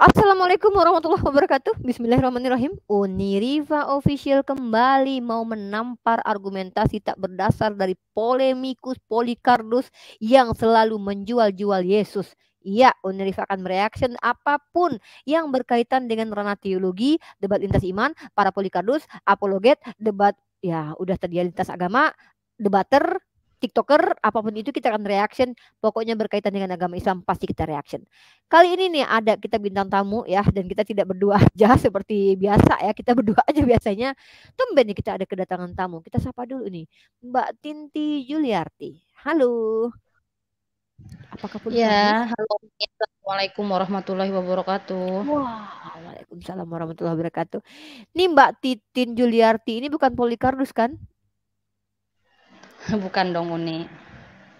Assalamualaikum warahmatullahi wabarakatuh. Bismillahirrahmanirrahim. Uni Riva official kembali mau menampar argumentasi tak berdasar dari polemikus Polikardus yang selalu menjual-jual Yesus. Iya, Uni Riva akan mereaction apapun yang berkaitan dengan ranah teologi, debat lintas iman, para Polikardus, apologet, debat ya udah tadi lintas agama, debater, TikToker, apapun itu kita akan reaction. Pokoknya berkaitan dengan agama Islam pasti kita reaction. Kali ini nih ada kita bintang tamu ya dan kita tidak berdua aja seperti biasa ya. Kita berdua aja biasanya. Tumben nih kita ada kedatangan tamu. Kita sapa dulu nih Mbak Tinti Juliarti. Halo. Apakah pun Ya, halo. Assalamualaikum warahmatullahi wabarakatuh. Wah, Waalaikumsalam warahmatullahi wabarakatuh. Nih Mbak Titin Juliarti ini bukan Polikardus kan? bukan dong Uni.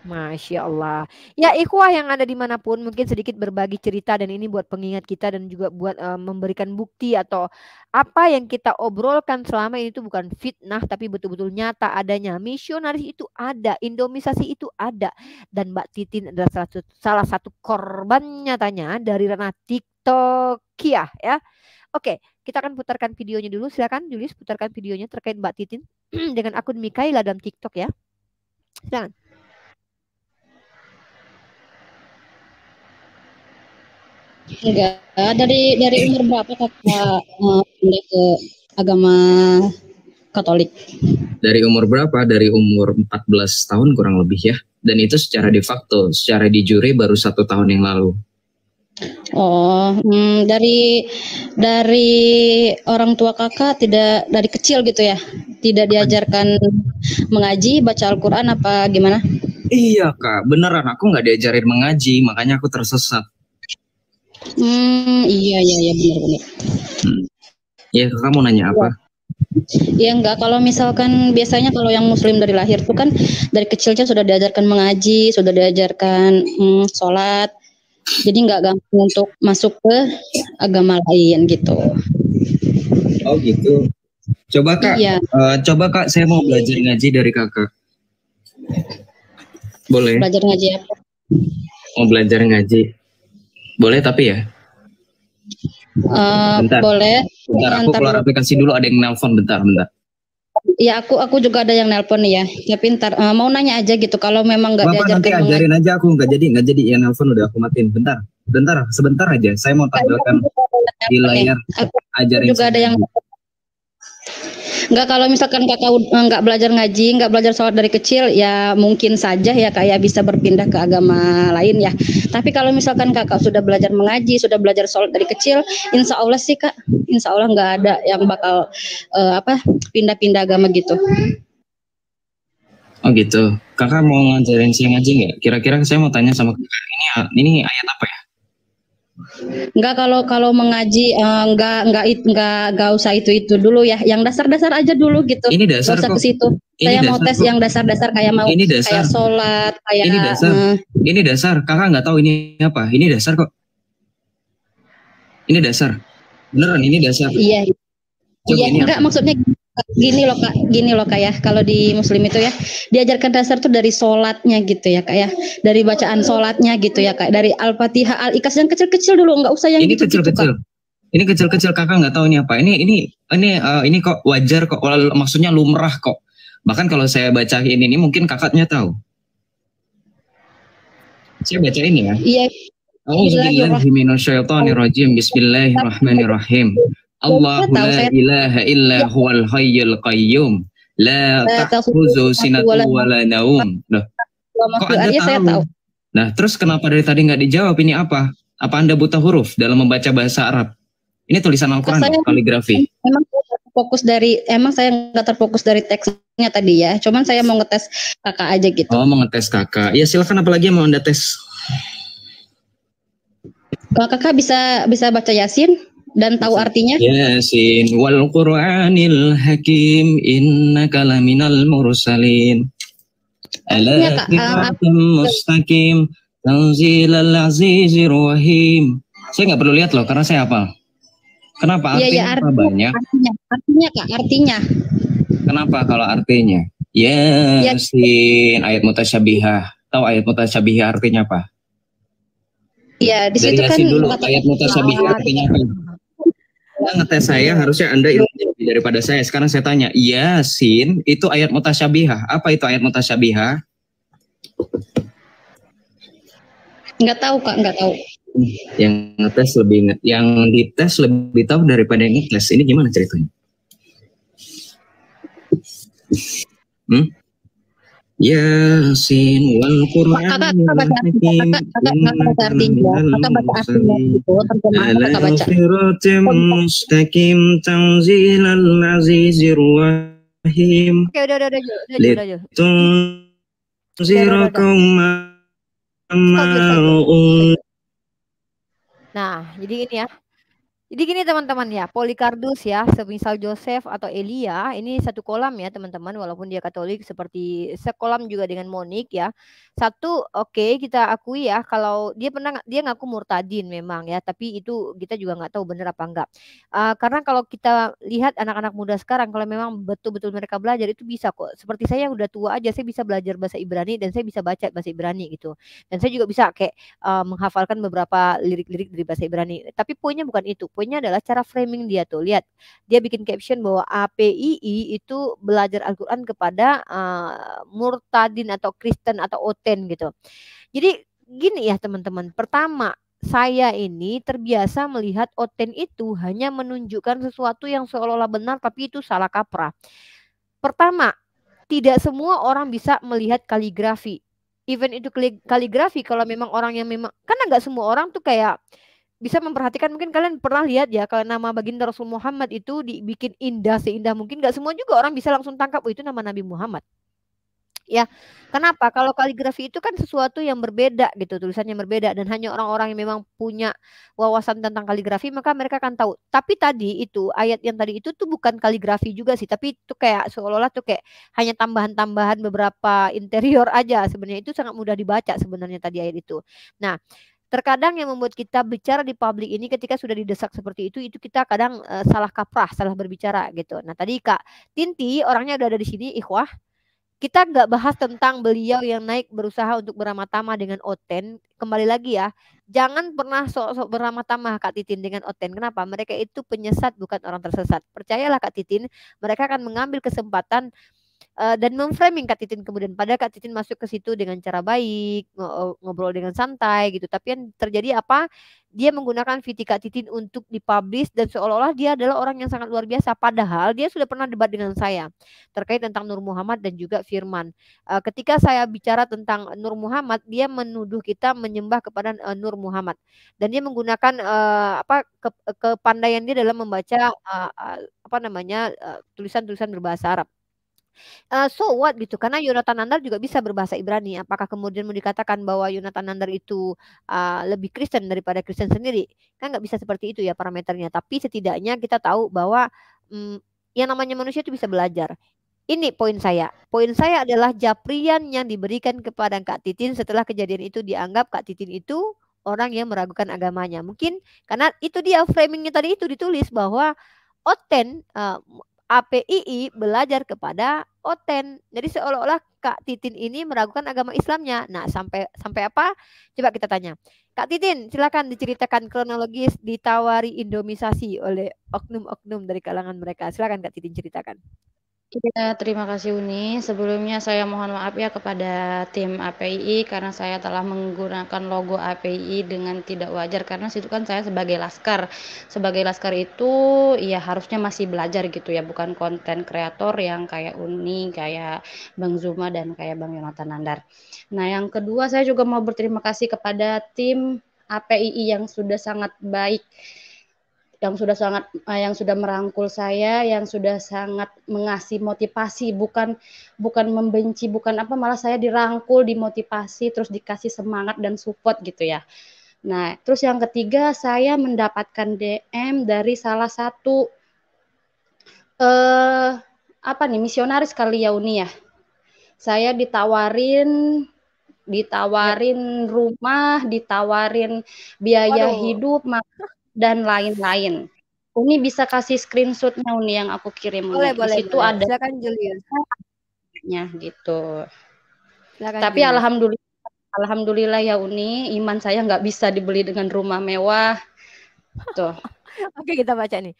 Masya Allah. Ya ikhwah yang ada dimanapun mungkin sedikit berbagi cerita dan ini buat pengingat kita dan juga buat uh, memberikan bukti atau apa yang kita obrolkan selama ini itu bukan fitnah tapi betul-betul nyata adanya. Misionaris itu ada, indomisasi itu ada dan Mbak Titin adalah salah satu, salah satu korban nyatanya dari ranah TikTok ya. Oke, kita akan putarkan videonya dulu. Silakan Julius putarkan videonya terkait Mbak Titin dengan akun Mikaela dalam TikTok ya. Ran. Enggak, dari dari umur berapa kakak eh, pindah ke agama Katolik? Dari umur berapa? Dari umur 14 tahun kurang lebih ya. Dan itu secara de facto, secara di jure baru satu tahun yang lalu. Oh, hmm, dari dari orang tua kakak tidak dari kecil gitu ya, tidak diajarkan mengaji, baca Al-Quran apa gimana? Iya kak, beneran aku nggak diajarin mengaji, makanya aku tersesat. Hmm, iya iya iya benar-benar. Hmm. Ya kakak mau nanya apa? Ya. enggak, kalau misalkan biasanya kalau yang muslim dari lahir tuh kan dari kecilnya sudah diajarkan mengaji, sudah diajarkan hmm, sholat, jadi nggak gampang untuk masuk ke agama lain gitu oh gitu coba kak iya. uh, coba kak saya mau belajar ngaji dari kakak boleh belajar ngaji apa mau belajar ngaji boleh tapi ya uh, bentar. boleh bentar aku keluar aplikasi dulu ada yang nelpon bentar bentar Ya aku aku juga ada yang nelpon ya. Ya pintar uh, eh, mau nanya aja gitu. Kalau memang nggak diajarin. nanti ajarin aja aku nggak jadi nggak jadi ya nelpon udah aku matiin. Bentar, bentar, sebentar aja. Saya mau tampilkan di layar. Aku ajarin juga ada yang juga. Enggak kalau misalkan kakak enggak eh, belajar ngaji, enggak belajar sholat dari kecil, ya mungkin saja ya kayak ya bisa berpindah ke agama lain ya. Tapi kalau misalkan kakak sudah belajar mengaji, sudah belajar sholat dari kecil, insya Allah sih kak, insya Allah enggak ada yang bakal uh, apa pindah-pindah agama gitu. Oh gitu. Kakak mau ngajarin saya ngaji nggak? Kira-kira saya mau tanya sama kakak ini ini ayat apa ya? Enggak kalau kalau mengaji uh, eh, enggak enggak enggak enggak usah itu-itu dulu ya. Yang dasar-dasar aja dulu gitu. Ini dasar ke situ. Saya mau tes kok. yang dasar-dasar kayak mau ini dasar. kayak sholat, kayak Ini dasar. Uh, ini dasar. Kakak enggak tahu ini apa. Ini dasar kok. Ini dasar. Beneran ini dasar. Iya. Coba iya, enggak maksudnya gini loh kak gini loh kak ya kalau di muslim itu ya diajarkan dasar tuh dari sholatnya gitu ya kak ya dari bacaan sholatnya gitu ya kak dari al-fatihah al ikhlas yang kecil-kecil dulu nggak usah yang ini kecil-kecil ini kecil-kecil kakak nggak tahu ini apa ini ini ini uh, ini kok wajar kok maksudnya lumrah kok bahkan kalau saya baca ini mungkin kakaknya tahu saya baca ini ya iya Auzubillahi minasyaitonirrajim. Bismillahirrahmanirrahim. Allah la ilaha illa ya. huwal hayyul qayyum la eh, ta'khudhu sinatu wa la naum. Loh. Kok Anda tahu? Saya tahu? Nah, terus kenapa dari tadi nggak dijawab ini apa? Apa Anda buta huruf dalam membaca bahasa Arab? Ini tulisan Al-Qur'an kaligrafi. Emang fokus dari emang saya nggak terfokus dari teksnya tadi ya. Cuman saya mau ngetes kakak aja gitu. Oh, mau ngetes kakak. Ya silakan apalagi yang mau Anda tes. Kalau kakak bisa bisa baca Yasin? dan tahu artinya? Yasin wal Qur'anil Hakim innaka laminal mursalin. Ala eh, mustaqim tanzilal azizir rahim. Saya nggak perlu lihat loh karena saya hafal. Kenapa iya, iya, artinya, ya, ya, artinya banyak? Artinya, artinya Kak, artinya. Kenapa kalau artinya? Iya. Yasin ya. ayat mutasyabihah. Tahu ayat mutasyabihah artinya apa? Iya, di situ kan dulu ayat mutasyabihah artinya apa? Kan anda ngetes saya harusnya Anda iya. ilmunya lebih daripada saya. Sekarang saya tanya, Yasin itu ayat mutasyabihah. Apa itu ayat mutasyabihah? Nggak tahu Kak, nggak tahu. Yang ngetes lebih yang dites lebih tahu daripada yang ngetes. Ini gimana ceritanya? Hmm? Yasin wal Quran artinya artinya artinya gitu, terjemahan nah jadi ini ya jadi gini teman-teman ya, Polikardus ya, semisal Joseph atau Elia, ini satu kolam ya teman-teman, walaupun dia Katolik seperti sekolam juga dengan Monik ya. Satu, oke okay, kita akui ya, kalau dia pernah dia ngaku murtadin memang ya, tapi itu kita juga nggak tahu benar apa enggak. Uh, eh, karena kalau kita lihat anak-anak muda sekarang, kalau memang betul-betul mereka belajar itu bisa kok. Seperti saya yang udah tua aja, saya bisa belajar bahasa Ibrani dan saya bisa baca bahasa Ibrani gitu. Dan saya juga bisa kayak uh, menghafalkan beberapa lirik-lirik dari bahasa Ibrani. Tapi poinnya bukan itu poinnya adalah cara framing dia tuh. Lihat, dia bikin caption bahwa APII itu belajar Al-Qur'an kepada uh, murtadin atau Kristen atau Oten gitu. Jadi gini ya teman-teman. Pertama, saya ini terbiasa melihat Oten itu hanya menunjukkan sesuatu yang seolah-olah benar tapi itu salah kaprah. Pertama, tidak semua orang bisa melihat kaligrafi. event itu kaligrafi kalau memang orang yang memang karena nggak semua orang tuh kayak bisa memperhatikan mungkin kalian pernah lihat ya kalau nama baginda Rasul Muhammad itu dibikin indah seindah mungkin nggak semua juga orang bisa langsung tangkap oh itu nama Nabi Muhammad ya kenapa kalau kaligrafi itu kan sesuatu yang berbeda gitu tulisannya berbeda dan hanya orang-orang yang memang punya wawasan tentang kaligrafi maka mereka akan tahu tapi tadi itu ayat yang tadi itu tuh bukan kaligrafi juga sih tapi itu kayak seolah-olah tuh kayak hanya tambahan-tambahan beberapa interior aja sebenarnya itu sangat mudah dibaca sebenarnya tadi ayat itu nah Terkadang yang membuat kita bicara di publik ini ketika sudah didesak seperti itu, itu kita kadang uh, salah kaprah, salah berbicara gitu. Nah tadi Kak Tinti orangnya udah ada di sini, ikhwah. Kita nggak bahas tentang beliau yang naik berusaha untuk beramah tamah dengan Oten. Kembali lagi ya, jangan pernah sok-sok beramah tamah Kak Titin dengan Oten. Kenapa? Mereka itu penyesat bukan orang tersesat. Percayalah Kak Titin, mereka akan mengambil kesempatan uh, dan memframing Kak Titin kemudian pada Kak Titin masuk ke situ dengan cara baik eh, ngobrol dengan santai gitu tapi yang terjadi apa dia menggunakan VT Kak Titin untuk dipublish dan seolah-olah dia adalah orang yang sangat luar biasa padahal dia sudah pernah debat dengan saya terkait tentang Nur Muhammad dan juga Firman uh, ketika saya bicara tentang Nur Muhammad dia menuduh kita menyembah kepada uh, Nur Muhammad dan dia menggunakan uh, apa ke, kepandaian dia dalam membaca apa namanya tulisan-tulisan uh, berbahasa Arab Uh, so what gitu karena Yonatan Nandar juga bisa berbahasa Ibrani apakah kemudian mau dikatakan bahwa Yonatan Nandar itu uh, lebih Kristen daripada Kristen sendiri kan nggak bisa seperti itu ya parameternya tapi setidaknya kita tahu bahwa um, yang namanya manusia itu bisa belajar ini poin saya. Poin saya adalah japrian yang diberikan kepada Kak Titin setelah kejadian itu dianggap Kak Titin itu orang yang meragukan agamanya. Mungkin karena itu dia framingnya tadi itu ditulis bahwa Oten uh, APII belajar kepada Oten. Jadi seolah-olah Kak Titin ini meragukan agama Islamnya. Nah, sampai sampai apa? Coba kita tanya. Kak Titin, silakan diceritakan kronologis ditawari indomisasi oleh oknum-oknum dari kalangan mereka. Silakan Kak Titin ceritakan. Ya, terima kasih Uni. Sebelumnya saya mohon maaf ya kepada tim API karena saya telah menggunakan logo API dengan tidak wajar karena situ kan saya sebagai laskar. Sebagai laskar itu ya harusnya masih belajar gitu ya, bukan konten kreator yang kayak Uni, kayak Bang Zuma dan kayak Bang Yonatan Nandar. Nah, yang kedua saya juga mau berterima kasih kepada tim APII yang sudah sangat baik yang sudah sangat eh, yang sudah merangkul saya, yang sudah sangat mengasih motivasi, bukan bukan membenci, bukan apa, malah saya dirangkul, dimotivasi, terus dikasih semangat dan support gitu ya. Nah, terus yang ketiga saya mendapatkan DM dari salah satu eh apa nih misionaris kali ya Uni ya. Saya ditawarin ditawarin rumah, ditawarin biaya Waduh. hidup, dan lain-lain. Uni bisa kasih screenshotnya Uni yang aku kirim. Boleh, Uni. boleh. situ boleh. ada. Silakan Julia. gitu. Silakan Tapi Julia. alhamdulillah Alhamdulillah ya Uni, iman saya nggak bisa dibeli dengan rumah mewah. Tuh. Oke kita baca nih.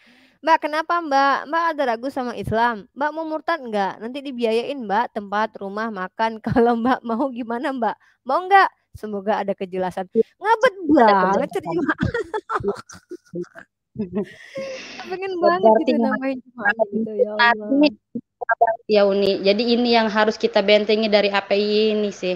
Mbak, kenapa Mbak? Mbak ada ragu sama Islam. Mbak mau murtad nggak? Nanti dibiayain Mbak tempat, rumah, makan. Kalau Mbak mau gimana Mbak? Mau nggak? Semoga ada kejelasan. Iya. Ngabet banget terjemahan. Pengen banget gitu namanya jemaah gitu ya Allah. Ya Uni, jadi ini yang harus kita bentengi dari API ini sih.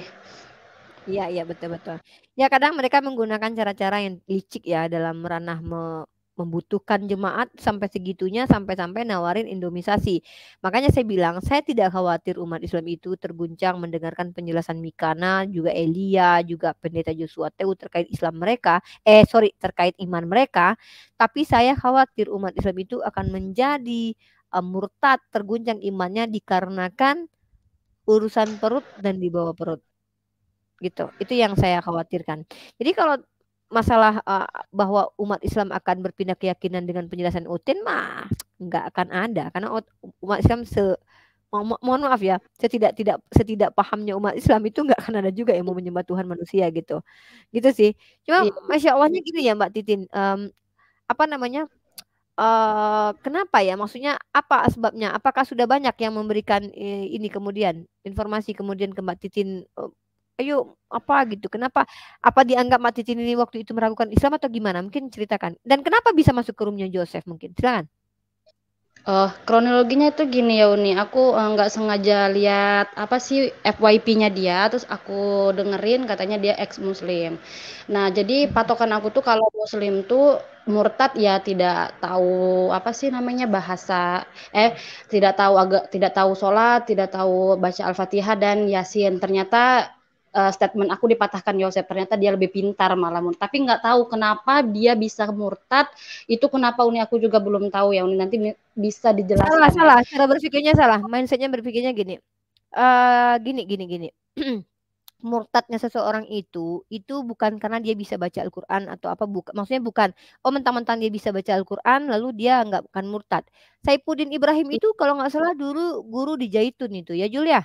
Iya, iya betul-betul. Ya kadang mereka menggunakan cara-cara yang licik ya dalam ranah me membutuhkan jemaat sampai segitunya sampai-sampai nawarin indomisasi. Makanya saya bilang saya tidak khawatir umat Islam itu terguncang mendengarkan penjelasan Mikana, juga Elia, juga pendeta Joshua Teu terkait Islam mereka, eh sorry terkait iman mereka, tapi saya khawatir umat Islam itu akan menjadi uh, murtad, terguncang imannya dikarenakan urusan perut dan di bawah perut gitu. Itu yang saya khawatirkan. Jadi kalau masalah uh, bahwa umat Islam akan berpindah keyakinan dengan penjelasan Utin mah nggak akan ada karena umat Islam se mo mohon maaf ya setidak tidak setidak pahamnya umat Islam itu nggak akan ada juga yang mau menyembah Tuhan manusia gitu gitu sih cuma ya. masya Allahnya gini ya Mbak Titin um, apa namanya uh, kenapa ya maksudnya apa sebabnya apakah sudah banyak yang memberikan eh, ini kemudian informasi kemudian ke Mbak Titin ayo apa gitu kenapa apa dianggap mati ini waktu itu meragukan Islam atau gimana mungkin ceritakan dan kenapa bisa masuk ke rumahnya Joseph mungkin silakan uh, kronologinya itu gini ya Uni aku eh, nggak uh, sengaja lihat apa sih FYP-nya dia terus aku dengerin katanya dia ex muslim nah jadi patokan aku tuh kalau muslim tuh murtad ya tidak tahu apa sih namanya bahasa eh tidak tahu agak tidak tahu sholat tidak tahu baca al-fatihah dan yasin ternyata uh, statement aku dipatahkan Yosef ternyata dia lebih pintar malamun. tapi nggak tahu kenapa dia bisa murtad itu kenapa Uni aku juga belum tahu ya Uni nanti bisa dijelaskan salah salah cara berpikirnya salah mindsetnya berpikirnya gini uh, gini gini gini murtadnya seseorang itu itu bukan karena dia bisa baca Al-Qur'an atau apa bukan maksudnya bukan oh mentang-mentang dia bisa baca Al-Qur'an lalu dia nggak bukan murtad Saipudin Ibrahim iya. itu kalau nggak salah dulu guru di Jaitun itu ya Julia ya?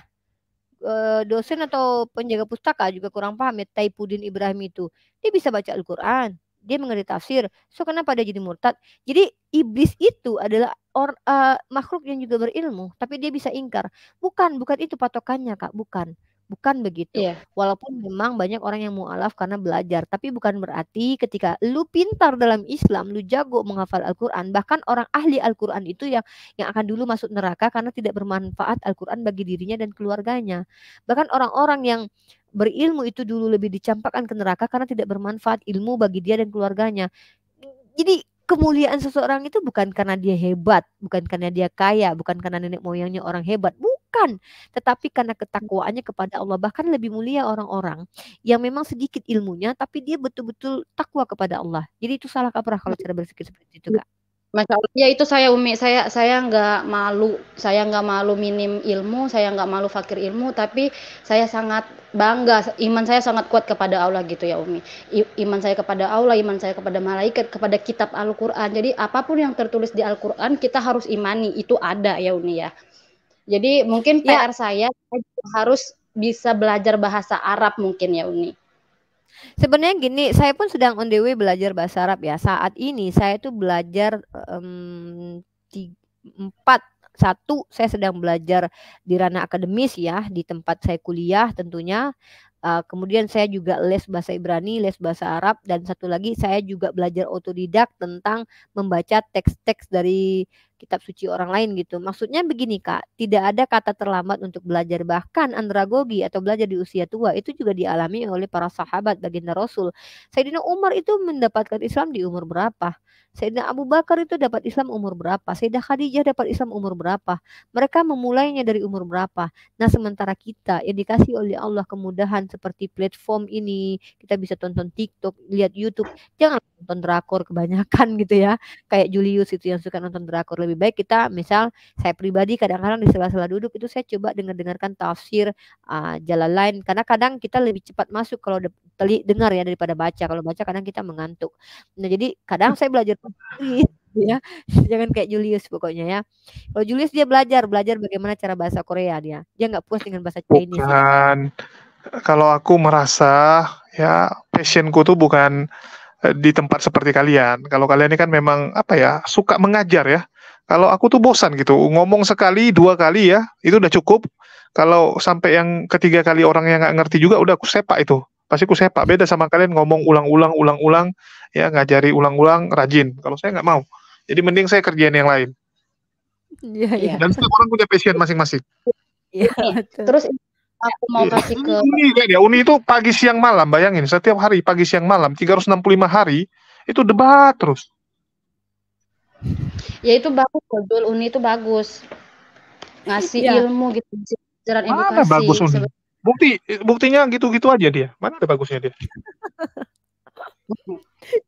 Eh, dosen atau penjaga pustaka juga kurang paham ya Taipudin Ibrahim itu. Dia bisa baca Al-Qur'an, dia mengerti tafsir. So kenapa dia jadi murtad? Jadi iblis itu adalah or, uh, makhluk yang juga berilmu, tapi dia bisa ingkar. Bukan, bukan itu patokannya, Kak, bukan bukan begitu. Yeah. Walaupun memang banyak orang yang mualaf karena belajar, tapi bukan berarti ketika lu pintar dalam Islam, lu jago menghafal Al-Qur'an, bahkan orang ahli Al-Qur'an itu yang yang akan dulu masuk neraka karena tidak bermanfaat Al-Qur'an bagi dirinya dan keluarganya. Bahkan orang-orang yang berilmu itu dulu lebih dicampakkan ke neraka karena tidak bermanfaat ilmu bagi dia dan keluarganya. Jadi kemuliaan seseorang itu bukan karena dia hebat, bukan karena dia kaya, bukan karena nenek moyangnya orang hebat, bukan bukan tetapi karena hmm. ketakwaannya kepada Allah bahkan lebih mulia orang-orang yang memang sedikit ilmunya tapi dia betul-betul takwa kepada Allah jadi itu salah kaprah kalau cara berpikir seperti itu kak Masya Allah, ya itu saya Umi, saya saya nggak malu, saya nggak malu minim ilmu, saya nggak malu fakir ilmu, tapi saya sangat bangga, iman saya sangat kuat kepada Allah gitu ya Umi. I, iman saya kepada Allah, iman saya kepada malaikat, kepada kitab Al-Quran. Jadi apapun yang tertulis di Al-Quran kita harus imani, itu ada ya Umi ya. Jadi mungkin PR ya. saya harus bisa belajar bahasa Arab mungkin ya Uni. Sebenarnya gini, saya pun sedang on the way belajar bahasa Arab ya. Saat ini saya tuh belajar um, empat satu saya sedang belajar di ranah akademis ya di tempat saya kuliah tentunya uh, kemudian saya juga les bahasa Ibrani les bahasa Arab dan satu lagi saya juga belajar otodidak tentang membaca teks-teks dari kitab suci orang lain gitu. Maksudnya begini Kak, tidak ada kata terlambat untuk belajar bahkan andragogi atau belajar di usia tua itu juga dialami oleh para sahabat baginda Rasul. Sayyidina Umar itu mendapatkan Islam di umur berapa? Sayyidina Abu Bakar itu dapat Islam umur berapa? Sayyidah Khadijah dapat Islam umur berapa? Mereka memulainya dari umur berapa? Nah, sementara kita yang dikasih oleh Allah kemudahan seperti platform ini, kita bisa tonton TikTok, lihat YouTube, jangan nonton drakor kebanyakan gitu ya. Kayak Julius itu yang suka nonton drakor lebih baik kita misal saya pribadi kadang-kadang di sela-sela duduk itu saya coba dengar-dengarkan tafsir uh, jalan lain karena kadang kita lebih cepat masuk kalau dengar ya daripada baca. Kalau baca kadang kita mengantuk. Nah, jadi kadang saya belajar ya. Jangan kayak Julius pokoknya ya. Kalau Julius dia belajar, belajar bagaimana cara bahasa Korea dia. Dia nggak puas dengan bahasa Chinese. Bukan. Kalau aku merasa ya passionku tuh bukan eh, di tempat seperti kalian. Kalau kalian ini kan memang apa ya suka mengajar ya, kalau aku tuh bosan gitu, ngomong sekali, dua kali ya, itu udah cukup. Kalau sampai yang ketiga kali orang yang nggak ngerti juga, udah aku sepak itu. Pasti aku sepak. Beda sama kalian ngomong ulang-ulang, ulang-ulang, ya ngajari ulang-ulang, rajin. Kalau saya nggak mau. Jadi mending saya kerjain yang lain. Iya, iya. Dan setiap orang punya passion masing-masing. Iya, iya. Terus aku mau iya. kasih ke Uni kan ya. Uni itu pagi siang malam, bayangin setiap hari pagi siang malam 365 hari itu debat terus ya itu bagus Jul Uni itu bagus ngasih ya. ilmu gitu jalan mana edukasi bagus Uni bukti buktinya gitu-gitu aja dia mana ada bagusnya dia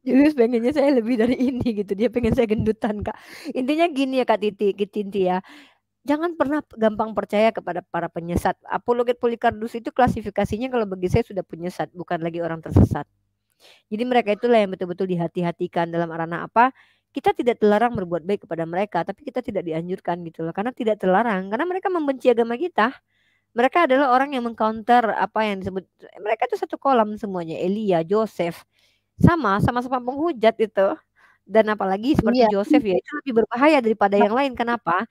Julius pengennya saya lebih dari ini gitu dia pengen saya gendutan kak intinya gini ya kak Titi Tinti ya jangan pernah gampang percaya kepada para penyesat. Apologet Polikardus itu klasifikasinya kalau bagi saya sudah penyesat, bukan lagi orang tersesat. Jadi mereka itulah yang betul-betul dihati-hatikan dalam ranah apa? kita tidak terlarang berbuat baik kepada mereka, tapi kita tidak dianjurkan gitu loh, karena tidak terlarang, karena mereka membenci agama kita. Mereka adalah orang yang mengcounter apa yang disebut mereka itu satu kolam semuanya, Elia, Joseph, sama sama-sama penghujat itu. Dan apalagi seperti iya. Joseph ya, itu lebih berbahaya daripada yang lain. Kenapa?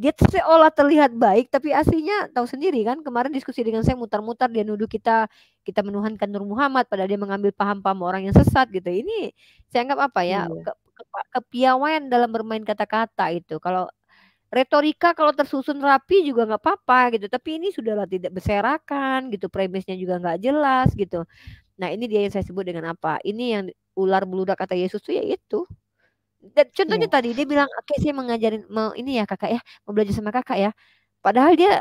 Dia seolah terlihat baik, tapi aslinya tahu sendiri kan. Kemarin diskusi dengan saya mutar-mutar dia nuduh kita kita menuhankan Nur Muhammad, padahal dia mengambil paham-paham orang yang sesat gitu. Ini saya anggap apa ya? iya. Gitu, kepiawaian dalam bermain kata-kata itu. Kalau retorika kalau tersusun rapi juga nggak apa-apa gitu, tapi ini sudahlah tidak berserakan gitu, premisnya juga nggak jelas gitu. Nah ini dia yang saya sebut dengan apa? Ini yang ular beludak kata Yesus tuh ya itu. Dan contohnya ya. tadi dia bilang, oke okay, saya mengajarin mau ini ya kakak ya, mau belajar sama kakak ya. Padahal dia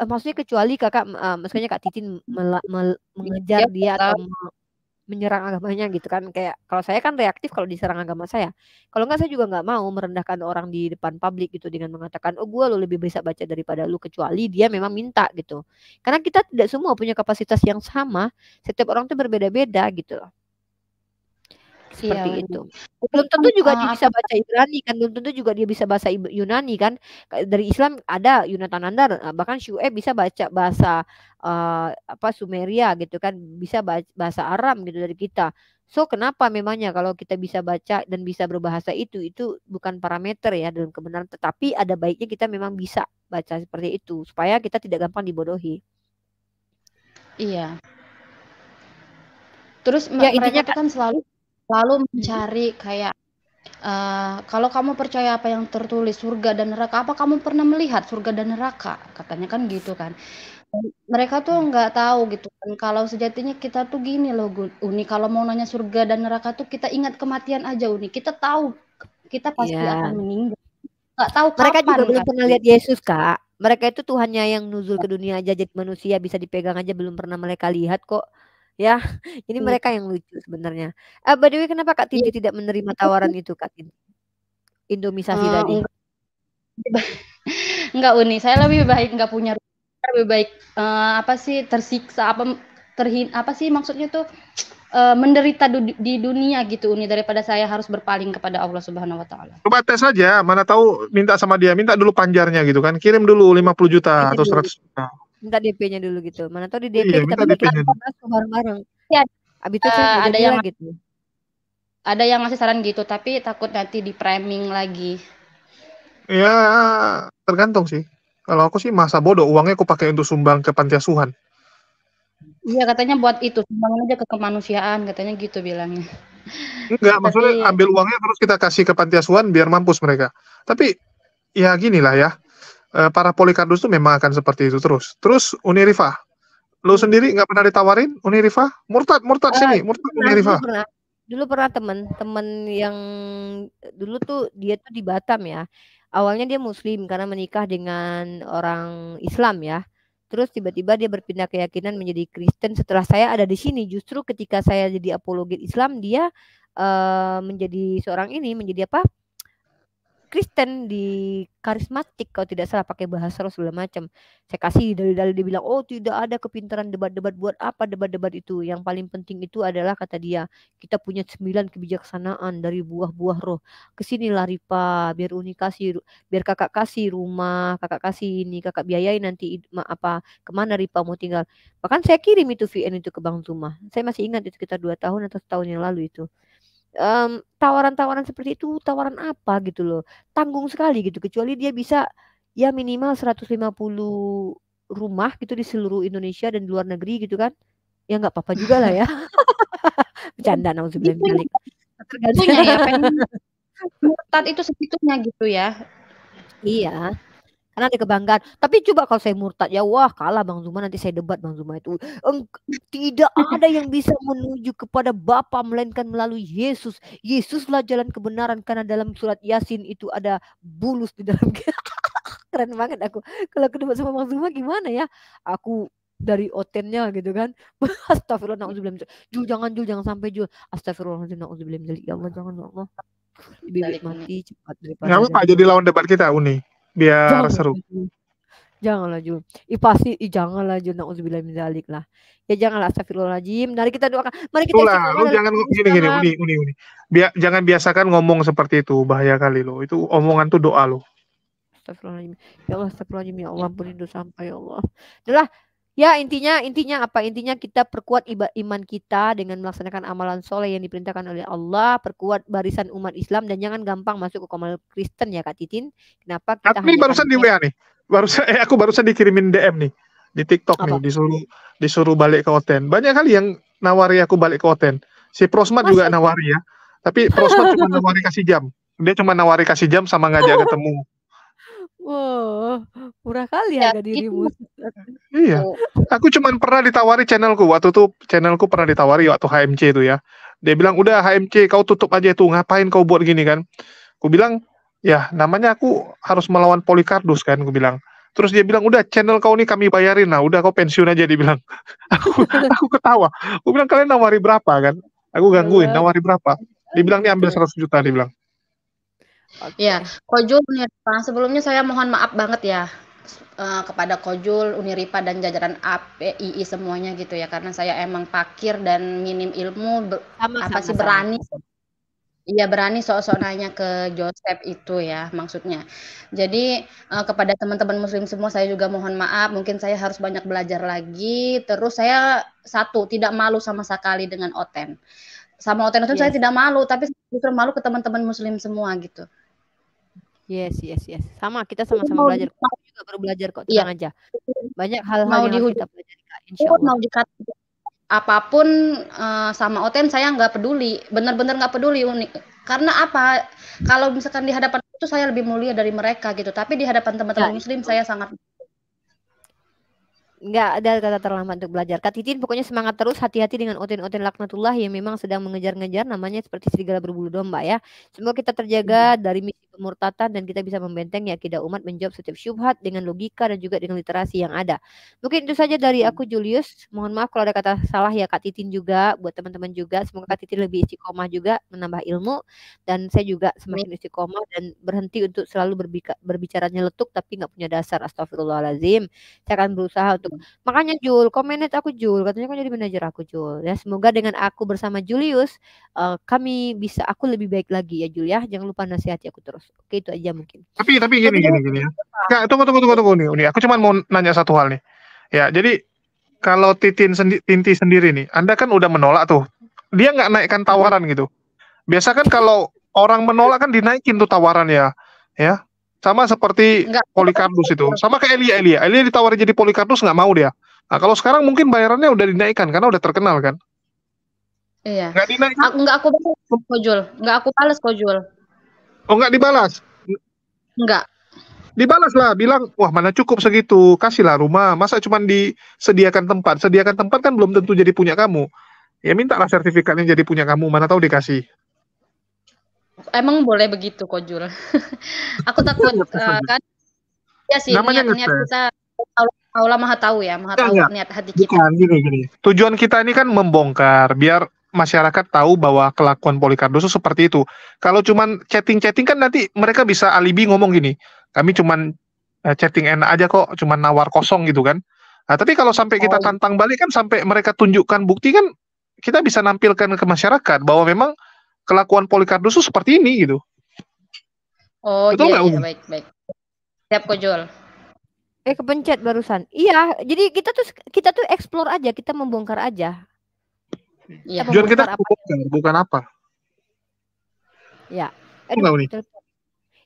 eh, maksudnya kecuali kakak uh, maksudnya kak Titin mel, mel, mengejar iya, dia atau menyerang agamanya gitu kan kayak kalau saya kan reaktif kalau diserang agama saya kalau nggak saya juga nggak mau merendahkan orang di depan publik gitu dengan mengatakan oh gue lo lebih bisa baca daripada lu kecuali dia memang minta gitu karena kita tidak semua punya kapasitas yang sama setiap orang tuh berbeda-beda gitu loh Iya, seperti iya, itu. Belum tentu juga dia ah, bisa baca Ibrani kan, belum tentu juga dia bisa bahasa Yunani kan. Dari Islam ada Yunatan Andar, ah, bahkan Syu'eb bisa baca bahasa uh, apa Sumeria gitu kan, bisa bahasa Aram gitu dari kita. So kenapa memangnya kalau kita bisa baca dan bisa berbahasa itu itu bukan parameter ya dalam kebenaran, tetapi ada baiknya kita memang bisa baca seperti itu supaya kita tidak gampang dibodohi. Iya. Terus ya, mereka intinya kan selalu lalu hmm. mencari kayak uh, kalau kamu percaya apa yang tertulis surga dan neraka apa kamu pernah melihat surga dan neraka katanya kan gitu kan mereka tuh hmm. nggak tahu gitu kan kalau sejatinya kita tuh gini loh Uni kalau mau nanya surga dan neraka tuh kita ingat kematian aja Uni kita tahu kita pasti yeah. akan meninggal nggak tahu mereka kapan, juga kan? belum pernah lihat Yesus kak mereka itu Tuhannya yang nuzul ke dunia aja jadi manusia bisa dipegang aja belum pernah mereka lihat kok ya. Ini hmm. Iya. mereka yang lucu sebenarnya. Uh, by the way, kenapa Kak iya. Titi ya. tidak menerima tawaran itu Kak Titi? Indomisasi uh, tadi. Enggak unik. saya lebih baik enggak punya lebih baik uh, apa sih tersiksa apa terhin apa sih maksudnya tuh uh, menderita du di dunia gitu Uni daripada saya harus berpaling kepada Allah Subhanahu wa taala. Coba tes aja, mana tahu minta sama dia, minta dulu panjarnya gitu kan. Kirim dulu 50 juta atau 100 juta minta DP-nya dulu gitu. Mana tahu di DP iya, kita bagi bareng-bareng. Ya. Abis itu uh, ada yang gitu. Ada yang ngasih saran gitu, tapi takut nanti di priming lagi. Iya, tergantung sih. Kalau aku sih masa bodoh, uangnya aku pakai untuk sumbang ke panti asuhan. Iya, katanya buat itu, sumbang aja ke kemanusiaan, katanya gitu bilangnya. Enggak, maksudnya ambil uangnya terus kita kasih ke panti asuhan biar mampus mereka. Tapi ya gini lah ya Eh, para polikardus itu memang akan seperti itu terus. Terus Unirifa, lu hmm. sendiri nggak pernah ditawarin Unirifa? Murtad, murtad uh, sini, murtad pernah, Unirifa. Dulu pernah, dulu pernah temen, temen yang dulu tuh dia tuh di Batam ya. Awalnya dia Muslim karena menikah dengan orang Islam ya. Terus tiba-tiba dia berpindah keyakinan menjadi Kristen setelah saya ada di sini. Justru ketika saya jadi apologet Islam, dia uh, menjadi seorang ini menjadi apa? Kristen di karismatik kalau tidak salah pakai bahasa roh segala macam. Saya kasih dalil-dalil dia bilang, "Oh, tidak ada kepintaran debat-debat buat apa debat-debat itu. Yang paling penting itu adalah kata dia, kita punya sembilan kebijaksanaan dari buah-buah roh. Kesinilah Ripa, biar Uni kasih biar Kakak kasih rumah, Kakak kasih ini, Kakak biayai nanti apa kemana Ripa mau tinggal." Bahkan saya kirim itu VN itu ke bank rumah Saya masih ingat itu sekitar dua tahun atau setahun yang lalu itu tawaran mmm, tawaran-tawaran seperti itu tawaran apa gitu loh. Tanggung sekali gitu kecuali dia bisa ya minimal 150 rumah gitu di seluruh Indonesia dan luar negeri gitu kan. Ya nggak apa-apa juga lah ya. Bercanda nauzubillah balik. Tergantung ya pengen ya, itu segitunya gitu ya. Iya. Karena ada kebanggaan. Tapi coba kalau saya murtad ya wah kalah Bang Zuma nanti saya debat Bang Zuma itu. tidak ada yang bisa menuju kepada Bapa melainkan melalui Yesus. Yesuslah jalan kebenaran karena dalam surat Yasin itu ada bulus di dalam keren banget aku. Kalau aku debat sama Bang Zuma gimana ya? Aku dari otennya gitu kan. Astagfirullah nauzubillah. Jul jangan jul jangan sampai jul. Astagfirullah nauzubillah. Ya Allah jangan ya Allah. Bibit mati cepat daripada. Enggak apa jadi lawan debat kita Uni biar jangan seru. janganlah Jul. Ih pasti ih, janganlah Jul naudzubillah min zalik lah. Ya janganlah astagfirullahalazim. Mari kita doakan. Mari kita Itulah, lu jangan gini gini uni uni uni. biar jangan biasakan ngomong seperti itu, bahaya kali lo. Itu omongan tuh doa lo. Astagfirullahalazim. Ya Allah, astagfirullahalazim ya Allah ampuni dosa sampai ya Allah. Itulah Ya intinya intinya apa intinya kita perkuat iman kita dengan melaksanakan amalan soleh yang diperintahkan oleh Allah, perkuat barisan umat Islam dan jangan gampang masuk ke komunitas Kristen ya Kak Titin. Kenapa kita? Tapi barusan di WA nih, barusan eh aku barusan dikirimin DM nih di TikTok apa? nih disuruh disuruh balik ke Oten. Banyak kali yang nawari aku balik ke Oten. Si Prosmat juga nawari ya, tapi Prosmat cuma nawari kasih jam. Dia cuma nawari kasih jam sama ngajak oh. ketemu. Wow, murah kali ya, harga dirimu. Iya. Aku cuman pernah ditawari channelku waktu itu channelku pernah ditawari waktu HMC itu ya. Dia bilang udah HMC kau tutup aja itu ngapain kau buat gini kan? Ku bilang ya namanya aku harus melawan Polikardus kan. Ku bilang. Terus dia bilang udah channel kau ini kami bayarin lah. udah kau pensiun aja dia bilang. aku aku ketawa. Aku bilang kalian nawari berapa kan? Aku gangguin iya. nawari berapa? Dia bilang nih ambil 100 juta dia bilang. Okay. Ya, Kojul Uniripa. Sebelumnya saya mohon maaf banget ya uh, kepada Kojul Uniripa dan jajaran APII semuanya gitu ya, karena saya emang pakir dan minim ilmu. Ber, sama, apa sama, sih sama. berani? Iya berani sok-sok nanya ke Joseph itu ya maksudnya. Jadi uh, kepada teman-teman Muslim semua saya juga mohon maaf. Mungkin saya harus banyak belajar lagi. Terus saya satu tidak malu sama sekali dengan Oten. Sama Oten Oten yes. saya tidak malu, tapi justru malu ke teman-teman Muslim semua gitu. Yes, yes, yes. Sama kita sama-sama belajar. Kita juga baru belajar kok, iya. tenang iya. aja. Banyak hal-hal yang harus kita pelajari Kak, insya Allah. Mau dikat apapun uh, sama Oten saya nggak peduli, benar-benar nggak peduli unik. Karena apa? Kalau misalkan di hadapan itu saya lebih mulia dari mereka gitu, tapi di hadapan teman-teman ya, muslim itu. saya sangat nggak ada kata terlambat untuk belajar. Kak Titin pokoknya semangat terus, hati-hati dengan oten otin laknatullah yang memang sedang mengejar-ngejar namanya seperti serigala berbulu domba ya. Semoga kita terjaga iya. dari kemurtatan dan kita bisa membenteng ya akidah umat menjawab setiap syubhat dengan logika dan juga dengan literasi yang ada. Mungkin itu saja dari aku hmm. Julius. Mohon maaf kalau ada kata salah ya Kak Titin juga buat teman-teman juga. Semoga Kak Titin lebih istiqomah juga menambah ilmu dan saya juga semakin istiqomah dan berhenti untuk selalu berbicaranya letuk tapi nggak punya dasar. Astagfirullahalazim. Saya akan berusaha untuk hmm. makanya Jul, komenet aku Jul, katanya kan jadi manajer aku Jul. Ya semoga dengan aku bersama Julius uh, kami bisa aku lebih baik lagi ya Jul ya. Jangan lupa nasihati aku terus oke itu aja mungkin tapi tapi gini tapi gini gini ya nggak tunggu tunggu tunggu tunggu nih nih aku cuma mau nanya satu hal nih ya jadi kalau titin sendi tinti sendiri nih anda kan udah menolak tuh dia nggak naikkan tawaran gitu biasa kan kalau orang menolak kan dinaikin tuh tawaran ya Ya sama seperti Enggak. Polikarpus itu sama kayak Elia Elia Elia ditawarin jadi Polikarpus nggak mau dia nah kalau sekarang mungkin bayarannya udah dinaikkan karena udah terkenal kan iya nggak dinaikkan nggak aku balas kojul nggak aku balas kojul Oh nggak dibalas? Nggak. lah, bilang, wah mana cukup segitu, kasihlah rumah, masa cuma disediakan tempat, sediakan tempat kan belum tentu jadi punya kamu. Ya mintalah sertifikatnya jadi punya kamu, mana tahu dikasih. Emang boleh begitu, Jul. aku takut uh, kan, ya sih, Namanya niat, niat kita Allah Maha tahu ya, Maha iya, tahu iya. niat hati kita. Bukan, gini, gini. Tujuan kita ini kan membongkar, biar masyarakat tahu bahwa kelakuan Polikarpus itu seperti itu. Kalau cuman chatting-chatting kan nanti mereka bisa alibi ngomong gini, kami cuman eh, chatting enak aja kok, cuman nawar kosong gitu kan. Nah, tapi kalau sampai kita oh. tantang balik kan sampai mereka tunjukkan bukti kan kita bisa nampilkan ke masyarakat bahwa memang kelakuan Polikarpus itu seperti ini gitu. Oh Betul iya, iya baik baik. Siap kojol. Eh kepencet barusan. Iya, jadi kita tuh kita tuh explore aja, kita membongkar aja Ya, Tujuan kita apa? bukan, bukan apa. Ya. Aduh,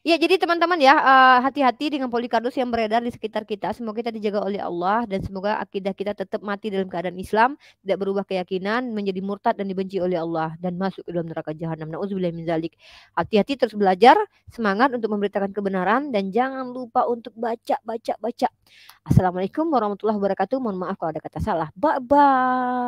Ya, jadi teman-teman ya, eh, hati-hati uh, dengan polikardus yang beredar di sekitar kita. Semoga kita dijaga oleh Allah dan semoga akidah kita tetap mati dalam keadaan Islam, tidak berubah keyakinan, menjadi murtad dan dibenci oleh Allah dan masuk ke dalam neraka jahanam. Nauzubillahi min zalik. Hati-hati terus belajar, semangat untuk memberitakan kebenaran dan jangan lupa untuk baca, baca, baca. Assalamualaikum warahmatullahi wabarakatuh. Mohon maaf kalau ada kata salah. Bye bye.